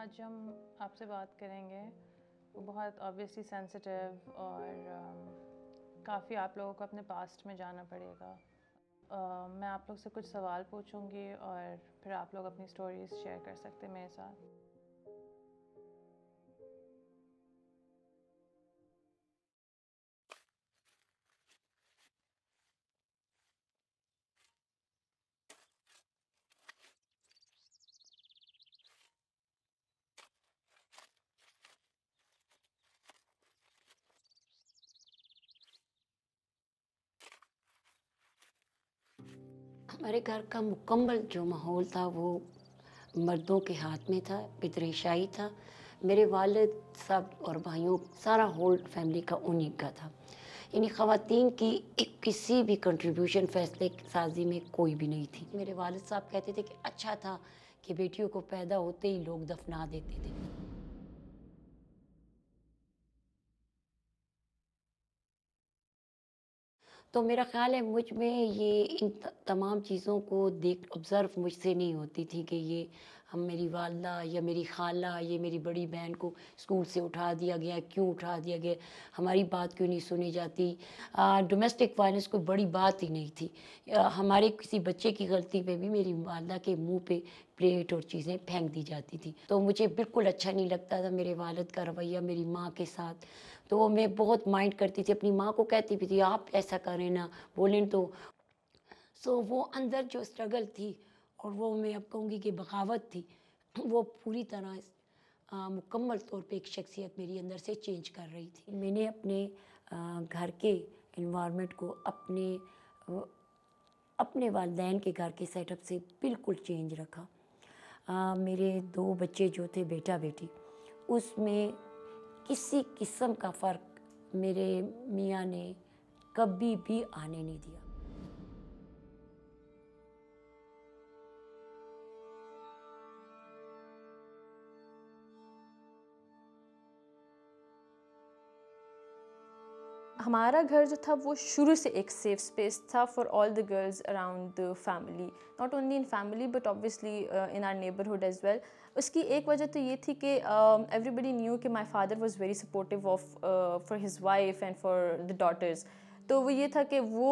आज हम आपसे बात करेंगे वो बहुत ऑब्वियसली सेंसिटिव और uh, um, काफ़ी आप लोगों को अपने पास्ट में जाना पड़ेगा uh, मैं आप लोग से कुछ सवाल पूछूंगी और फिर आप लोग अपनी स्टोरीज शेयर कर सकते हैं मेरे साथ हमारे घर का मुकम्मल जो माहौल था वो मर्दों के हाथ में था पितरेशाही था मेरे वालद साहब और भाइयों सारा होल फैमिली का उन्हीं का था यानी ख़वान की एक किसी भी कंट्रीब्यूशन फैसले साजी में कोई भी नहीं थी मेरे वालद साहब कहते थे कि अच्छा था कि बेटियों को पैदा होते ही लोग दफना देते थे तो मेरा ख्याल है मुझ में ये इन तमाम चीज़ों को देख ऑब्ज़र्व मुझसे नहीं होती थी कि ये हम मेरी वालदा या मेरी खाला ये मेरी बड़ी बहन को स्कूल से उठा दिया गया क्यों उठा दिया गया हमारी बात क्यों नहीं सुनी जाती डोमेस्टिक वायलेंस कोई बड़ी बात ही नहीं थी आ, हमारे किसी बच्चे की गलती पे भी मेरी वालदा के मुंह पे प्लेट और चीज़ें फेंक दी जाती थी तो मुझे बिल्कुल अच्छा नहीं लगता था मेरे वालद का रवैया मेरी माँ के साथ तो वो मैं बहुत माइंड करती थी अपनी माँ को कहती भी थी आप ऐसा करें ना बोलें तो सो so, वो अंदर जो स्ट्रगल थी और वो मैं अब कहूँगी कि बगावत थी वो पूरी तरह मुकम्मल तौर पे एक शख्सियत मेरी अंदर से चेंज कर रही थी मैंने अपने आ, घर के इन्वामेंट को अपने अपने वालदेन के घर के सेटअप से बिल्कुल चेंज रखा आ, मेरे दो बच्चे जो थे बेटा बेटी उसमें किसी किस्म का फ़र्क मेरे मियाँ ने कभी भी आने नहीं दिया हमारा घर जो था वो शुरू से एक सेफ स्पेस था for all the girls around the family not only in family but obviously in our neighbourhood as well उसकी एक वजह तो ये थी कि एवरीबडी um, न्यू कि my father was very supportive of for his wife and for the daughters तो वो ये था कि वो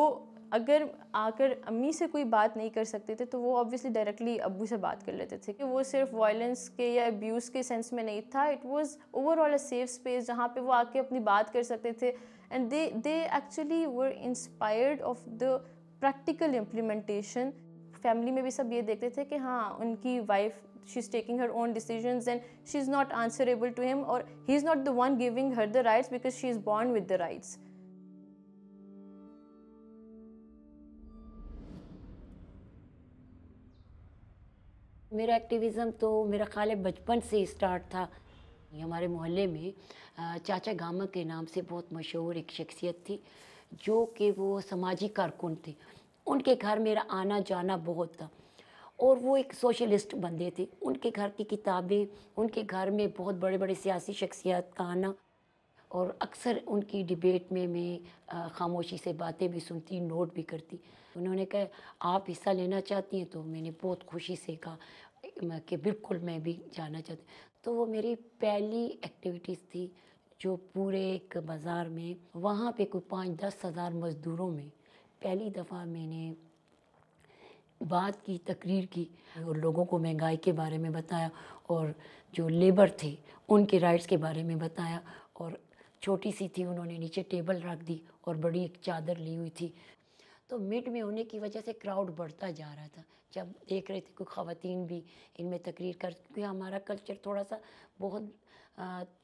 अगर आकर अम्मी से कोई बात नहीं कर सकते थे तो वो ऑब्वियसली डायरेक्टली अबू से बात कर लेते थे कि वो सिर्फ वायलेंस के या अब्यूज़ के सेंस में नहीं था it was overall a safe space जहाँ पे वो आके अपनी बात कर सकते थे and they they actually were inspired of the practical implementation family mein bhi sab ye dekhte ha unki wife she's taking her own decisions and she's not answerable to him or he's not the one giving her the rights because she is born with the rights मेरा activism तो मेरा ख्याल है थी हमारे मोहल्ले में चाचा गामा के नाम से बहुत मशहूर एक शख्सियत थी जो कि वो समाजी कारकुन थे उनके घर मेरा आना जाना बहुत था और वो एक सोशलिस्ट बंदे थे उनके घर की किताबें उनके घर में बहुत बड़े बड़े सियासी शख्सियात का आना और अक्सर उनकी डिबेट में मैं खामोशी से बातें भी सुनती नोट भी करती उन्होंने कहा आप हिस्सा लेना चाहती हैं तो मैंने बहुत खुशी से कहा कि बिल्कुल मैं भी जाना चाहती तो वो मेरी पहली एक्टिविटीज़ थी जो पूरे एक बाज़ार में वहाँ पे कोई पाँच दस हज़ार मज़दूरों में पहली दफ़ा मैंने बात की तकरीर की और लोगों को महंगाई के बारे में बताया और जो लेबर थे उनके राइट्स के बारे में बताया और छोटी सी थी उन्होंने नीचे टेबल रख दी और बड़ी एक चादर ली हुई थी तो मिड में होने की वजह से क्राउड बढ़ता जा रहा था जब देख रहे थे कोई ख़वान भी इनमें तकरीर कर क्योंकि हमारा कल्चर थोड़ा सा बहुत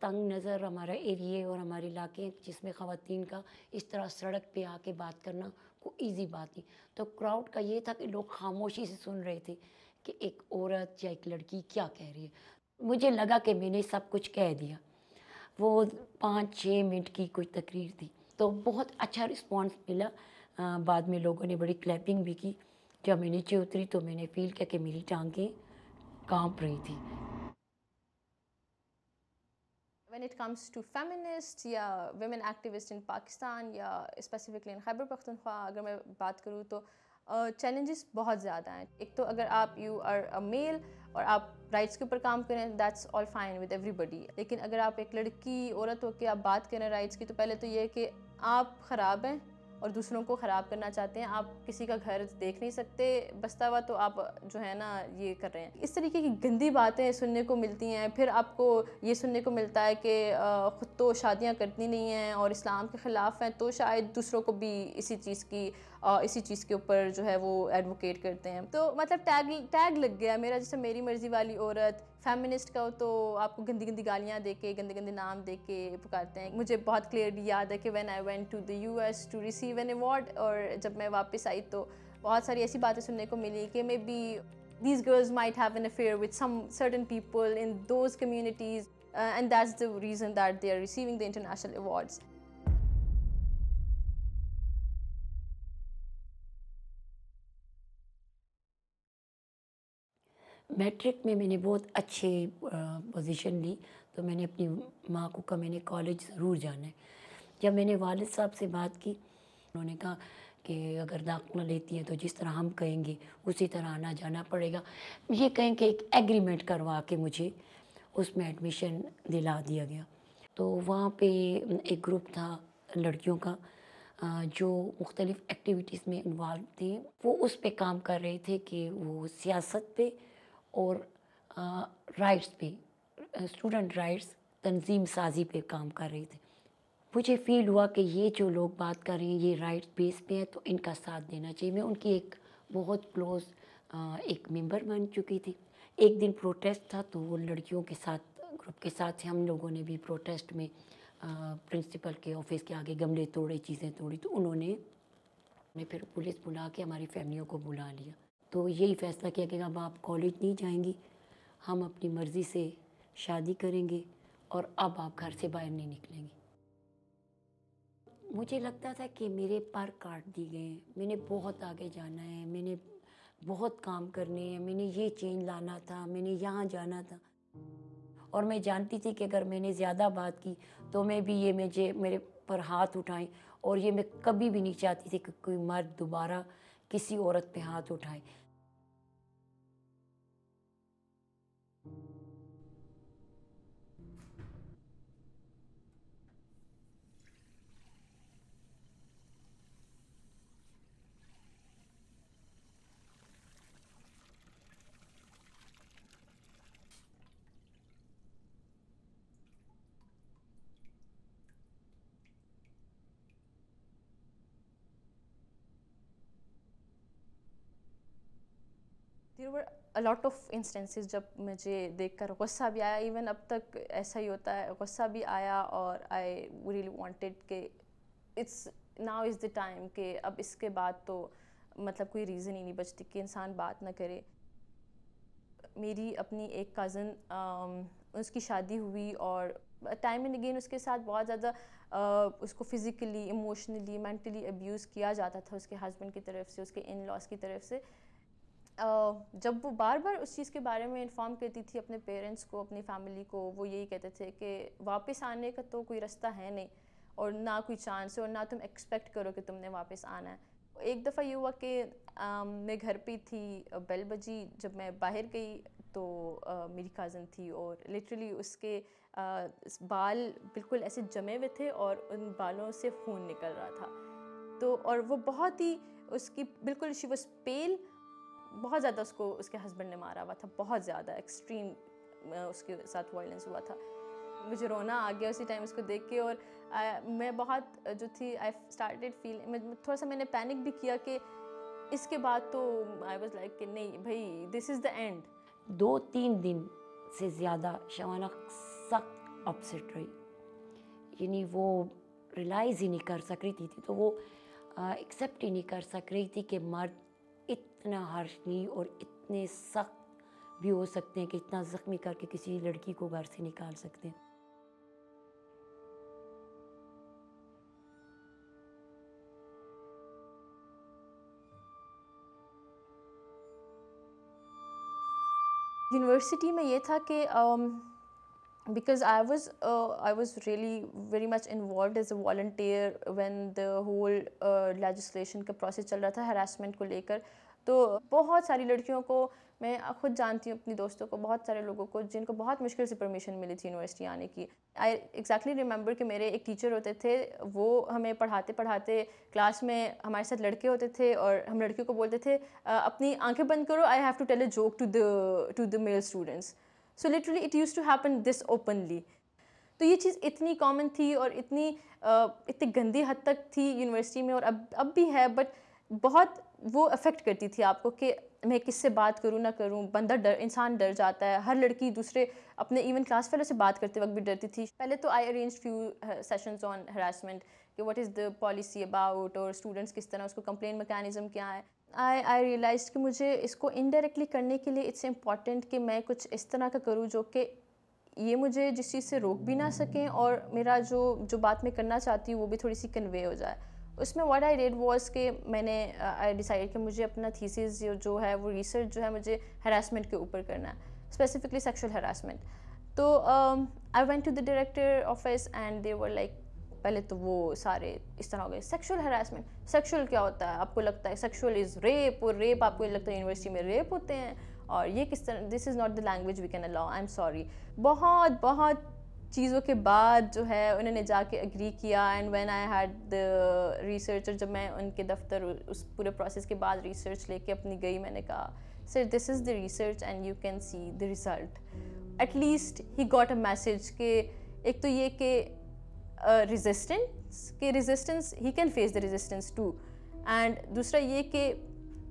तंग नज़र हमारा एरिए और हमारे इलाके जिसमें ख़वान का इस तरह सड़क पे आके बात करना कोई ईजी बात नहीं तो क्राउड का ये था कि लोग खामोशी से सुन रहे थे कि एक औरत या एक लड़की क्या कह रही है मुझे लगा कि मैंने सब कुछ कह दिया वो पाँच छः मिनट की कोई तकरीर थी तो बहुत अच्छा रिस्पॉन्स मिला आ, बाद में लोगों ने बड़ी क्लैपिंग भी की जब मैं नीचे उतरी तो मैंने फील किया कि मेरी टांगें कांप रही थी when it comes to feminists या women activists in Pakistan या specifically in Khyber Pakhtunkhwa अगर मैं बात करूँ तो uh, बहुत ज़्यादा हैं एक तो अगर आप यू आर अ मेल और आप राइट्स के ऊपर काम करें that's all fine with everybody लेकिन अगर आप एक लड़की औरत होकर आप बात करें राइट्स की तो पहले तो ये कि आप ख़राब हैं और दूसरों को ख़राब करना चाहते हैं आप किसी का घर देख नहीं सकते बसता हुआ तो आप जो है ना ये कर रहे हैं इस तरीके की गंदी बातें सुनने को मिलती हैं फिर आपको ये सुनने को मिलता है कि ख़ुद तो शादियाँ करती नहीं हैं और इस्लाम के ख़िलाफ़ हैं तो शायद दूसरों को भी इसी चीज़ की इसी चीज़ के ऊपर जो है वो एडवोकेट करते हैं तो मतलब टैग टैग लग गया मेरा जैसे मेरी मर्ज़ी वाली औरत फेमिनिस्ट का हो तो आपको गंदी गंदी गालियाँ दे के गंदे गंदे नाम दे के पुकारते हैं मुझे बहुत क्लियरली याद है कि when I went to the U S to receive an award और जब मैं वापस आई तो बहुत सारी ऐसी बातें सुनने को मिली कि maybe this girls might have an affair with some certain people in those communities and that's the reason that they are receiving the international awards matric में मैंने बहुत अच्छे पोजीशन ली तो मैंने अपनी माँ को कहा मैंने कॉलेज ज़रूर जाना है जब मैंने वालद साहब से बात की उन्होंने कहा कि अगर दाखिला लेती हैं तो जिस तरह हम कहेंगे उसी तरह आना जाना पड़ेगा ये कहें कि एक एग्रीमेंट करवा के मुझे उसमें एडमिशन दिला दिया गया तो वहाँ पे एक ग्रुप था लड़कियों का जो मुख्तलिफ़ एक्टिविटीज़ में इन्वॉल्व थे वो उस पर काम कर रहे थे कि वो सियासत पे और राइट्स पे स्टूडेंट राइट्स तंजीम साजी पे काम कर रही थी मुझे फील हुआ कि ये जो लोग बात कर रहे हैं ये राइट बेस पे है तो इनका साथ देना चाहिए मैं उनकी एक बहुत क्लोज एक मेंबर बन चुकी थी एक दिन प्रोटेस्ट था तो वो लड़कियों के साथ ग्रुप के साथ हम लोगों ने भी प्रोटेस्ट में प्रिंसिपल के ऑफिस के आगे गमले तोड़े चीज़ें तोड़ी तो उन्होंने ने फिर पुलिस बुला के हमारी फैमिलियों को बुला लिया तो यही फ़ैसला किया कि अब आप कॉलेज नहीं जाएंगी हम अपनी मर्ज़ी से शादी करेंगे और अब आप घर से बाहर नहीं निकलेंगे मुझे लगता था कि मेरे पर काट दिए गए हैं मैंने बहुत आगे जाना है मैंने बहुत काम करने हैं मैंने ये चेंज लाना था मैंने यहाँ जाना था और मैं जानती थी कि अगर मैंने ज़्यादा बात की तो मैं भी ये मुझे मेरे पर हाथ उठाएं और ये मैं कभी भी नहीं चाहती थी कि कोई मर्द दोबारा किसी औरत पे हाथ उठाए अलॉट ऑफ इंस्टेंसेस जब मुझे देखकर गुस्सा भी आया इवन अब तक ऐसा ही होता है गुस्सा भी आया और आई रियली वॉन्टेड के it's now is the time के अब इसके बाद तो मतलब कोई रीज़न ही नहीं बचती कि इंसान बात ना करे मेरी अपनी एक कज़न um, उसकी शादी हुई और टाइम एंड अगेन उसके साथ बहुत ज़्यादा uh, उसको फिज़िकली इमोशनली मेंटली अब्यूज़ किया जाता था उसके हस्बैंड की तरफ से उसके इन लॉज की तरफ से जब वो बार बार उस चीज़ के बारे में इन्फॉर्म करती थी अपने पेरेंट्स को अपनी फैमिली को वो यही कहते थे कि वापस आने का तो कोई रास्ता है नहीं और ना कोई चांस है और ना तुम एक्सपेक्ट करो कि तुमने वापस आना है एक दफ़ा ये हुआ कि मैं घर पे थी बेल बजी जब मैं बाहर गई तो आ, मेरी कज़न थी और लिटरली उसके आ, बाल बिल्कुल ऐसे जमे हुए थे और उन बालों से खून निकल रहा था तो और वो बहुत ही उसकी बिल्कुल शिवस पेल बहुत ज़्यादा उसको उसके हस्बैंड ने मारा हुआ था बहुत ज़्यादा एक्सट्रीम उसके साथ वायलेंस हुआ था मुझे रोना आ गया उसी टाइम उसको देख के और आ, मैं बहुत जो थी आई स्टार्टेड फील थोड़ा सा मैंने पैनिक भी किया कि इसके बाद तो आई वॉज लाइक कि नहीं भाई दिस इज़ द एंड दो तीन दिन से ज़्यादा शवाना सख्त अपसेट रही यानी वो रिलाइज ही नहीं कर सक रही थी तो वो एक्सेप्ट ही नहीं कर सक रही थी कि मर्द इतना हार्शली और इतने सख्त भी हो सकते हैं कि इतना ज़ख्मी करके किसी लड़की को घर से निकाल सकते हैं यूनिवर्सिटी में ये था कि um, because I was uh, I was really very much involved as a volunteer when the whole uh, legislation का process चल रहा था harassment को लेकर तो बहुत सारी लड़कियों को मैं खुद जानती हूँ अपनी दोस्तों को बहुत सारे लोगों को जिनको बहुत मुश्किल से परमिशन मिली थी यूनिवर्सिटी आने की आई एग्जैक्टली रिमेंबर कि मेरे एक टीचर होते थे वो हमें पढ़ाते पढ़ाते क्लास में हमारे साथ लड़के होते थे और हम लड़कियों को बोलते थे अपनी आंखें बंद करो I have to tell a joke to the to the male students so literally it use to happen this openly तो ये चीज़ इतनी कॉमन थी और इतनी uh, इतनी गंदी हद तक थी यूनिवर्सिटी में और अब अब भी है बट बहुत वो अफेक्ट करती थी आपको कि मैं किससे बात करूँ ना करूँ बंदा डर इंसान डर जाता है हर लड़की दूसरे अपने इवन क्लास फेलो से बात करते वक्त भी डरती थी पहले तो I arrange few sessions on harassment कि what is the policy about और स्टूडेंट्स किस तरह उसको कंप्लेन मैकेनिज्म क्या है आई आई रियलाइज कि मुझे इसको इनडायरेक्टली करने के लिए इट्स इम्पॉर्टेंट कि मैं कुछ इस तरह का करूँ जो कि ये मुझे जिस चीज़ से रोक भी ना सकें और मेरा जो जो बात मैं करना चाहती हूँ वो भी थोड़ी सी कन्वे हो जाए उसमें व्हाट आई डेड वॉज के मैंने आई डिसाइड कि मुझे अपना थीसिस जो है वो रिसर्च जो है मुझे हरासमेंट के ऊपर करना है स्पेसिफिकली सेक्शुअल हरासमेंट तो I went to the director office and they were like पहले तो वो सारे इस तरह हो गए सेक्शुअल हरासमेंट सेक्शुअल क्या होता है आपको लगता है सेक्शुअल इज़ रेप और रेप आपको लगता है यूनिवर्सिटी में रेप होते हैं और ये किस तरह this is not the language we can allow I am sorry बहुत बहुत चीज़ों के बाद जो है उन्होंने जाके एग्री किया and when I had the और जब मैं उनके दफ्तर उस पूरे प्रोसेस के बाद रिसर्च लेके अपनी गई मैंने कहा sir this is the research and you can see the result at least he got a message के एक तो ये कि रेजिस्टेंस के resistance he can face the resistance too and दूसरा ये कि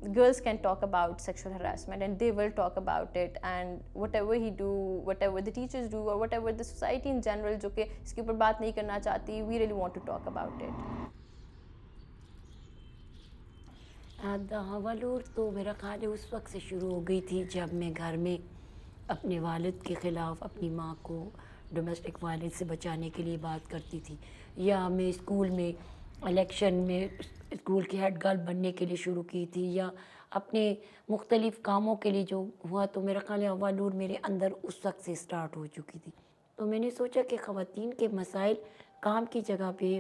girls can talk about sexual harassment and they will talk about it and whatever he do whatever the teachers do और whatever the society in general जो कि इसके ऊपर बात नहीं करना चाहती we really want to talk about it दावलूर तो मेरा ख्याल उस वक्त से शुरू हो गई थी जब मैं घर में अपने वालद के ख़िलाफ़ अपनी माँ को डोमेस्टिक वायलेंस से बचाने के लिए बात करती थी या मैं स्कूल में इलेक्शन में स्कूल की हेड गर्ल बनने के लिए शुरू की थी या अपने मुख्तलिफ कामों के लिए जो हुआ तो मेरा ख्याल अव्वा नूर मेरे अंदर उस वक्त से स्टार्ट हो चुकी थी तो मैंने सोचा कि ख़वान के मसाइल काम की जगह पे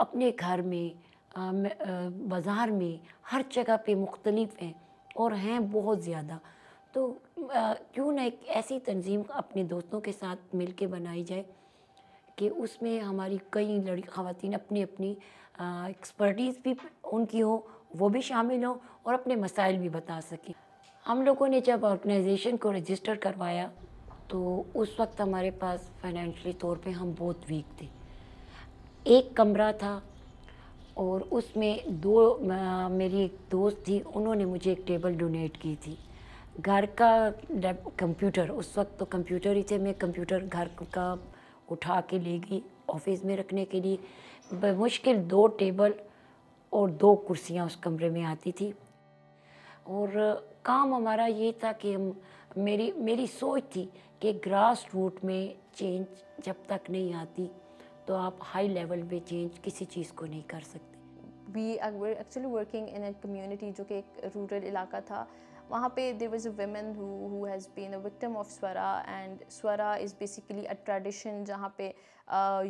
अपने घर में बाज़ार में हर जगह पे मुख्तलिफ हैं और हैं बहुत ज़्यादा तो क्यों ना एक ऐसी तंजीम अपने दोस्तों के साथ मिल के बनाई जाए कि उसमें हमारी कई लड़की खातन अपनी अपनी एक्सपर्टीज़ भी उनकी हो वो भी शामिल हो और अपने मसाइल भी बता सकें हम लोगों ने जब ऑर्गेनाइजेशन को रजिस्टर करवाया तो उस वक्त हमारे पास फाइनेंशली तौर पे हम बहुत वीक थे एक कमरा था और उसमें दो मेरी एक दोस्त थी उन्होंने मुझे एक टेबल डोनेट की थी घर का कंप्यूटर उस वक्त तो कंप्यूटर ही थे मैं कंप्यूटर घर का उठा के ले गई ऑफिस में रखने के लिए मुश्किल दो टेबल और दो कुर्सियाँ उस कमरे में आती थी और काम हमारा ये था कि हम मेरी मेरी सोच थी कि ग्रास रूट में चेंज जब तक नहीं आती तो आप हाई लेवल पे चेंज किसी चीज़ को नहीं कर सकते we actually working in a community जो कि एक रूरल इलाका था वहाँ पे there was a woman who has been a victim of Swara and Swara is basically a tradition जहाँ पे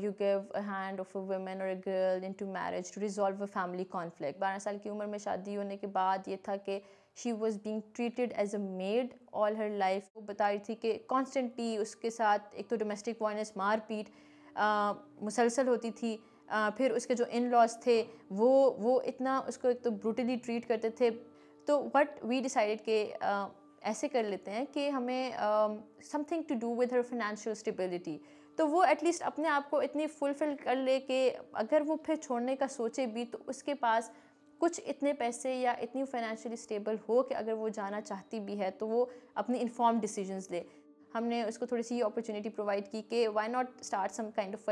you give a hand of a woman or a girl in to marriage to resolve a family conflict बारह साल की उम्र में शादी होने के बाद ये था कि she was being treated as a maid all her life वो बता रही थी कि कॉन्स्टेंटली उसके साथ एक तो डोमेस्टिक वायलेंस मारपीट uh, मुसलसल होती थी आ, uh, फिर उसके जो इन लॉज थे वो वो इतना उसको एक तो ब्रूटली ट्रीट करते थे तो वट वी डिसाइडेड के ऐसे कर लेते हैं कि हमें something to do with her financial stability तो वो एटलीस्ट अपने आप को इतनी फुलफिल कर ले कि अगर वो फिर छोड़ने का सोचे भी तो उसके पास कुछ इतने पैसे या इतनी फाइनेंशियली स्टेबल हो कि अगर वो जाना चाहती भी है तो वो अपनी इन्फॉर्म डिसीजंस ले हमने उसको थोड़ी सी अपॉर्चुनिटी प्रोवाइड की कि why not start some kind of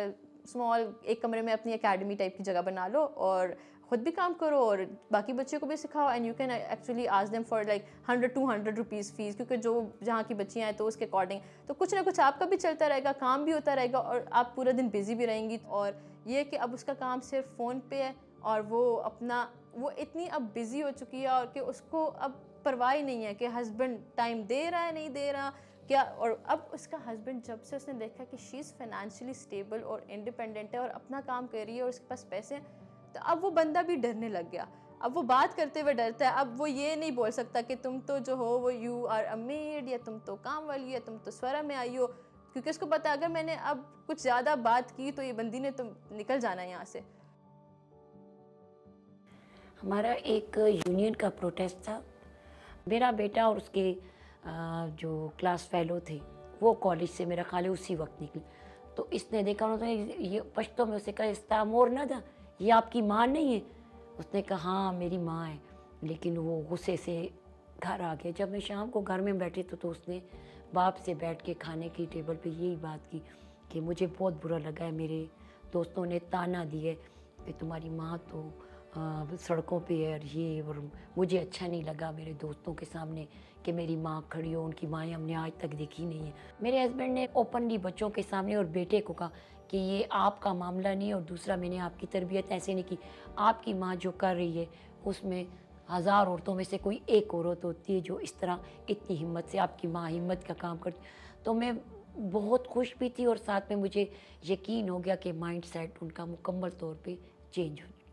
small एक कमरे में अपनी अकेडमी टाइप की जगह बना लो और खुद भी काम करो और बाकी बच्चों को भी सिखाओ एंड यू कैन एक्चुअली आज them for like hundred to hundred rupees fees क्योंकि जो जहाँ की बच्चियाँ हैं तो उसके अकॉर्डिंग तो कुछ ना कुछ आपका भी चलता रहेगा काम भी होता रहेगा और आप पूरा दिन बिजी भी रहेंगी और ये कि अब उसका काम सिर्फ फ़ोन पे है और वो अपना वो इतनी अब बिज़ी हो चुकी है और कि उसको अब परवाह ही नहीं है कि हस्बैंड टाइम दे रहा है नहीं दे रहा क्या और अब उसका हस्बैंड जब से उसने देखा कि शी इज़ फाइनेंशियली स्टेबल और इंडिपेंडेंट है और अपना काम कर रही है और उसके पास पैसे हैं तो अब वो बंदा भी डरने लग गया अब वो बात करते हुए डरता है अब वो ये नहीं बोल सकता कि तुम तो जो हो वो यू आर अमीर या तुम तो काम वाली या तुम तो स्वरा में आई हो क्योंकि उसको पता अगर मैंने अब कुछ ज़्यादा बात की तो ये बंदी ने तो निकल जाना है यहाँ से हमारा एक यूनियन का प्रोटेस्ट था मेरा बेटा और उसके जो क्लास फेलो थे वो कॉलेज से मेरा ख्याल उसी वक्त निकले तो इसने देखा उन्होंने ये पश्तों में उसे कहा मोर ना था ये आपकी माँ नहीं है उसने कहा हाँ मेरी माँ है लेकिन वो गुस्से से घर आ गया जब मैं शाम को घर में बैठी तो, तो उसने बाप से बैठ के खाने की टेबल पे यही बात की कि मुझे बहुत बुरा लगा है मेरे दोस्तों ने ताना दिए कि तुम्हारी माँ तो आ, सड़कों पे और ये और मुझे अच्छा नहीं लगा मेरे दोस्तों के सामने कि मेरी माँ खड़ी हो उनकी माए हमने आज तक देखी नहीं है मेरे हस्बैंड ने ओपनली बच्चों के सामने और बेटे को कहा कि ये आपका मामला नहीं और दूसरा मैंने आपकी तरबियत ऐसे नहीं की आपकी माँ जो कर रही है उसमें हज़ार औरतों में से कोई एक औरत होती है जो इस तरह इतनी हिम्मत से आपकी माँ हिम्मत का काम करती तो मैं बहुत खुश भी थी और साथ में मुझे यकीन हो गया कि माइंड सेट उनका मुकम्मल तौर पे चेंज हो